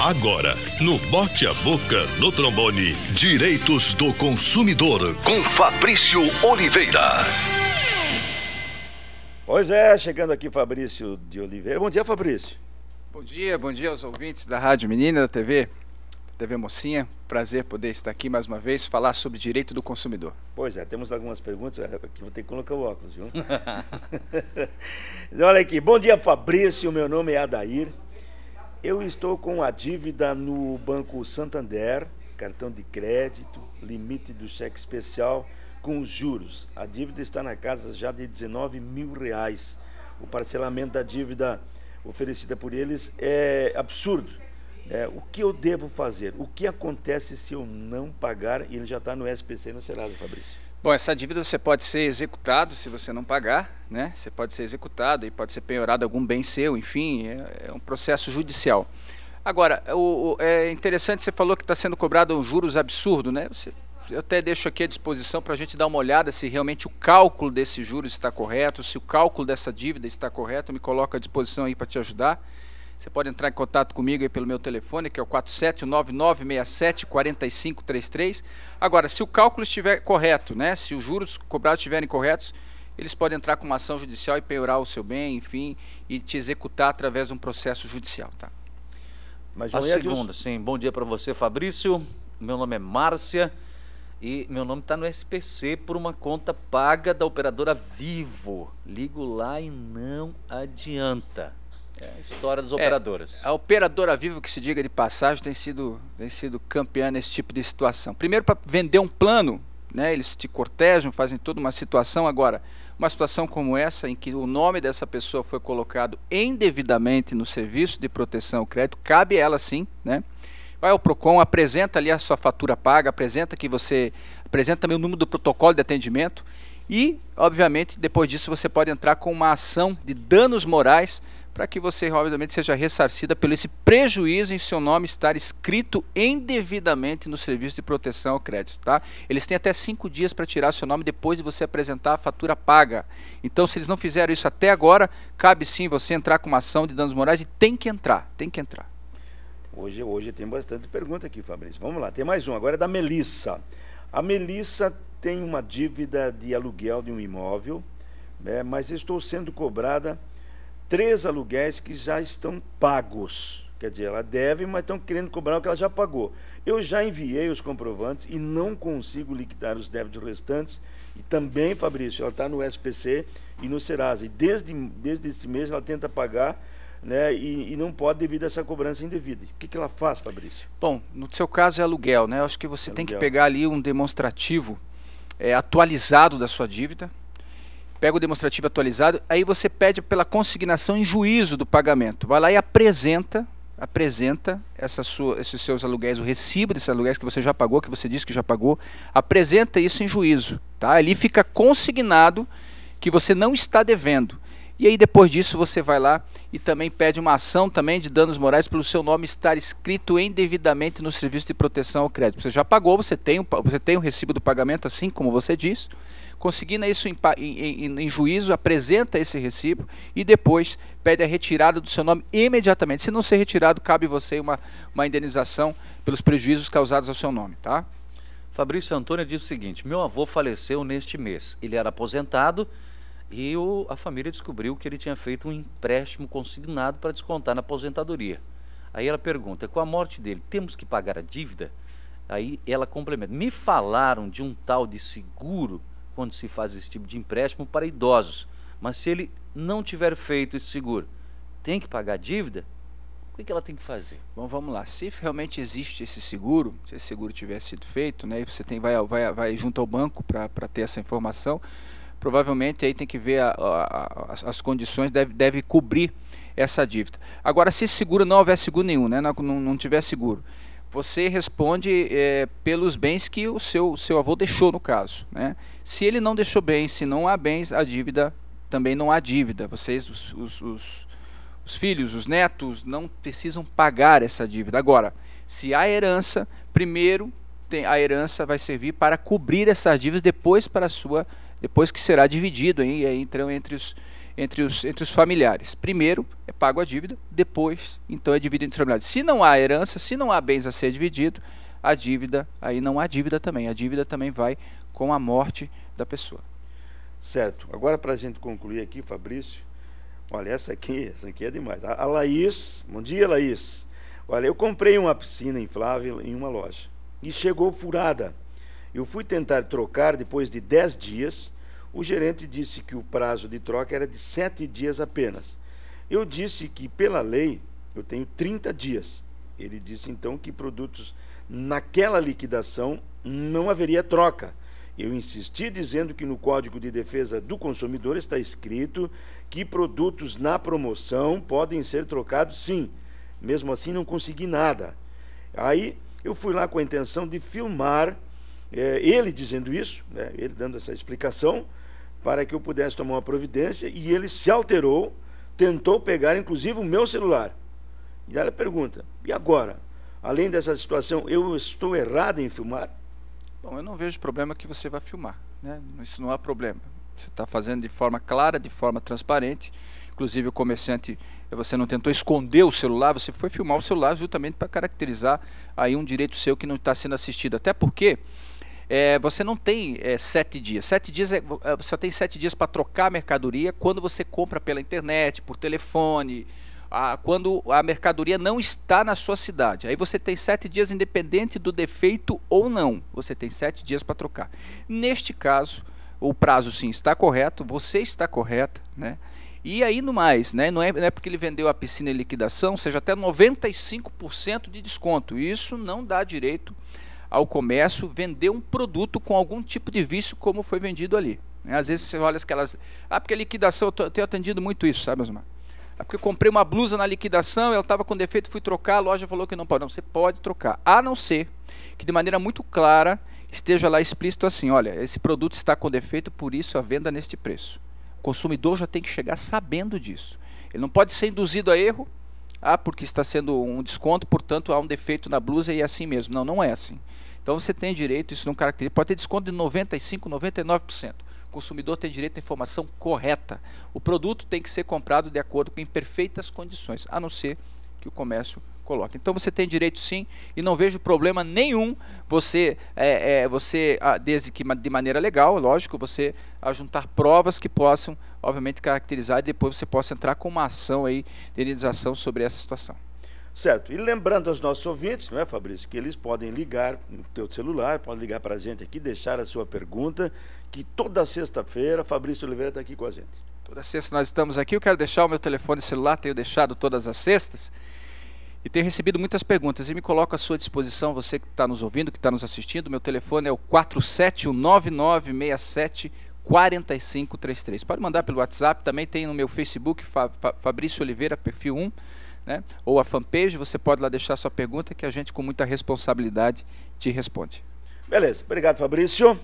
Agora, no Bote a Boca no Trombone, Direitos do Consumidor, com Fabrício Oliveira. Pois é, chegando aqui Fabrício de Oliveira. Bom dia, Fabrício. Bom dia, bom dia aos ouvintes da Rádio Menina, da TV, TV Mocinha. Prazer poder estar aqui mais uma vez, falar sobre direito do consumidor. Pois é, temos algumas perguntas, aqui é, vou ter que colocar o óculos, viu? Olha aqui, bom dia Fabrício, meu nome é Adair. Eu estou com a dívida no Banco Santander, cartão de crédito, limite do cheque especial com os juros. A dívida está na casa já de 19 mil reais. O parcelamento da dívida oferecida por eles é absurdo. É, o que eu devo fazer? O que acontece se eu não pagar? E ele já está no SPC e no Serasa, Fabrício. Bom, essa dívida você pode ser executado se você não pagar, né? Você pode ser executado e pode ser penhorado algum bem seu, enfim, é, é um processo judicial. Agora, o, o, é interessante, você falou que está sendo cobrado um juros absurdo, né? Você, eu até deixo aqui à disposição para a gente dar uma olhada se realmente o cálculo desses juros está correto, se o cálculo dessa dívida está correto, me coloco à disposição aí para te ajudar. Você pode entrar em contato comigo pelo meu telefone, que é o 4799674533. Agora, se o cálculo estiver correto, né, se os juros cobrados estiverem corretos, eles podem entrar com uma ação judicial e penhorar o seu bem, enfim, e te executar através de um processo judicial, tá? Mas a segunda, sim. Bom dia para você, Fabrício. Meu nome é Márcia e meu nome está no SPC por uma conta paga da operadora Vivo. Ligo lá e não adianta. É a história das operadoras. É, a operadora Vivo, que se diga de passagem, tem sido, tem sido campeã nesse tipo de situação. Primeiro, para vender um plano, né, eles te cortejam, fazem toda uma situação. Agora, uma situação como essa, em que o nome dessa pessoa foi colocado indevidamente no serviço de proteção ao crédito, cabe ela sim, né? Vai ao PROCON, apresenta ali a sua fatura paga, apresenta que você. apresenta também o número do protocolo de atendimento e, obviamente, depois disso você pode entrar com uma ação de danos morais para que você, obviamente, seja ressarcida pelo esse prejuízo em seu nome estar escrito indevidamente no serviço de proteção ao crédito, tá? Eles têm até cinco dias para tirar seu nome depois de você apresentar a fatura paga. Então, se eles não fizeram isso até agora, cabe sim você entrar com uma ação de danos morais e tem que entrar, tem que entrar. Hoje, hoje tem bastante pergunta aqui, Fabrício. Vamos lá, tem mais um. Agora é da Melissa. A Melissa tenho uma dívida de aluguel de um imóvel, né, mas estou sendo cobrada três aluguéis que já estão pagos. Quer dizer, ela deve, mas estão querendo cobrar o que ela já pagou. Eu já enviei os comprovantes e não consigo liquidar os débitos restantes. E também, Fabrício, ela está no SPC e no Serasa. E desde, desde esse mês ela tenta pagar né, e, e, não pode devido a essa cobrança indevida. O que, que ela faz, Fabrício? Bom, no seu caso é aluguel, né? Eu acho que você tem que pegar ali um demonstrativo é, atualizado da sua dívida, pega o demonstrativo atualizado, aí você pede pela consignação em juízo do pagamento. Vai lá e apresenta apresenta essa sua, esses seus aluguéis, o recibo desses aluguéis que você já pagou, que você disse que já pagou, apresenta isso em juízo. Tá? Ali fica consignado que você não está devendo. E aí depois disso você vai lá e também pede uma ação também de danos morais pelo seu nome estar escrito indevidamente no serviço de proteção ao crédito. Você já pagou, você tem o, você tem o recibo do pagamento, assim como você diz. Conseguindo isso em, em, em juízo, apresenta esse recibo e depois pede a retirada do seu nome imediatamente. Se não ser retirado, cabe você uma, uma indenização pelos prejuízos causados ao seu nome, tá? Fabrício Antônio diz o seguinte: meu avô faleceu neste mês. Ele era aposentado e o, a família descobriu que ele tinha feito um empréstimo consignado para descontar na aposentadoria. Aí ela pergunta: é com a morte dele, temos que pagar a dívida? Aí ela complementa: me falaram de um tal de seguro quando se faz esse tipo de empréstimo para idosos, mas se ele não tiver feito esse seguro, tem que pagar a dívida? O que, que ela tem que fazer? Bom, vamos lá. Se realmente existe esse seguro, se esse seguro tiver sido feito, né, você tem, vai, vai, vai junto ao banco para ter essa informação, provavelmente aí tem que ver a, a, a, as condições, deve, deve cobrir essa dívida. Agora, se seguro não houver seguro nenhum, né, não, não tiver seguro, você responde é, pelos bens que o seu, seu avô deixou, no caso. Né? Se ele não deixou bens, se não há bens, a dívida também não há dívida. Vocês, os, os, os, os filhos, os netos, não precisam pagar essa dívida. Agora, se há herança, primeiro tem, a herança vai servir para cobrir essas dívidas, depois para a sua depois que será dividido hein, então, entre os, entre, os, entre os familiares. Primeiro é pago a dívida, depois então é dividido entre os familiares. Se não há herança, se não há bens a ser dividido, a dívida, aí não há dívida também. A dívida também vai com a morte da pessoa. Certo. Agora para a gente concluir aqui, Fabrício, olha essa aqui, essa aqui é demais. A Laís, bom dia Laís. Olha, eu comprei uma piscina inflável em uma loja e chegou furada. Eu fui tentar trocar depois de 10 dias. O gerente disse que o prazo de troca era de 7 dias apenas. Eu disse que, pela lei, eu tenho 30 dias. Ele disse então que produtos naquela liquidação não haveria troca. Eu insisti dizendo que no Código de Defesa do Consumidor está escrito que produtos na promoção podem ser trocados sim. Mesmo assim, não consegui nada. Aí eu fui lá com a intenção de filmar é, ele dizendo isso, né, ele dando essa explicação, para que eu pudesse tomar uma providência, e ele se alterou, tentou pegar inclusive o meu celular. E ela pergunta: e agora? Além dessa situação, eu estou errado em filmar? Bom, eu não vejo problema que você vá filmar, né? isso não há problema. Você está fazendo de forma clara, de forma transparente. Inclusive, o comerciante, você não tentou esconder o celular, você foi filmar o celular justamente para caracterizar aí um direito seu que não está sendo assistido. Até porque é, você não tem é, sete dias. Sete dias é, é você tem sete dias para trocar a mercadoria quando você compra pela internet, por telefone, a, quando a mercadoria não está na sua cidade. Aí você tem sete dias, independente do defeito ou não. Você tem sete dias para trocar. Neste caso, o prazo sim está correto, você está correta, né? E aí no mais, né? Não é, não é porque ele vendeu a piscina em liquidação, seja até 95% de desconto. Isso não dá direito ao comércio vender um produto com algum tipo de vício como foi vendido ali. Né? Às vezes você olha aquelas. Ah, porque a liquidação, eu, tenho atendido muito isso, sabe, Osmar? Ah, porque eu comprei uma blusa na liquidação, ela estava com defeito, fui trocar, a loja falou que não pode. Não, você pode trocar. A não ser que de maneira muito clara esteja lá explícito assim: olha, esse produto está com defeito, por isso a venda neste preço. O consumidor já tem que chegar sabendo disso. Ele não pode ser induzido a erro ah, porque está sendo um desconto, portanto há um defeito na blusa e é assim mesmo. Não, não é assim. Então você tem direito, isso não caracteriza, pode ter desconto de 95, 99%. O consumidor tem direito à informação correta. O produto tem que ser comprado de acordo com em perfeitas condições, a não ser que o comércio coloca. Então você tem direito sim, e não vejo problema nenhum você, é, é, você ah, desde que de maneira legal, lógico, você ah, juntar provas que possam, obviamente, caracterizar e depois você possa entrar com uma ação aí de indenização sobre essa situação. Certo. E lembrando aos nossos ouvintes, não é, Fabrício, que eles podem ligar no teu celular, podem ligar para a gente aqui, deixar a sua pergunta, que toda sexta-feira Fabrício Oliveira está aqui com a gente. Toda sexta nós estamos aqui. Eu quero deixar o meu telefone celular, tenho deixado todas as sextas e tenho recebido muitas perguntas e me coloco à sua disposição, você que está nos ouvindo, que está nos assistindo. Meu telefone é o 4799674533. Pode mandar pelo WhatsApp, também tem no meu Facebook, Fabrício Oliveira, perfil 1, né? ou a fanpage, você pode lá deixar sua pergunta que a gente com muita responsabilidade te responde. Beleza, obrigado Fabrício.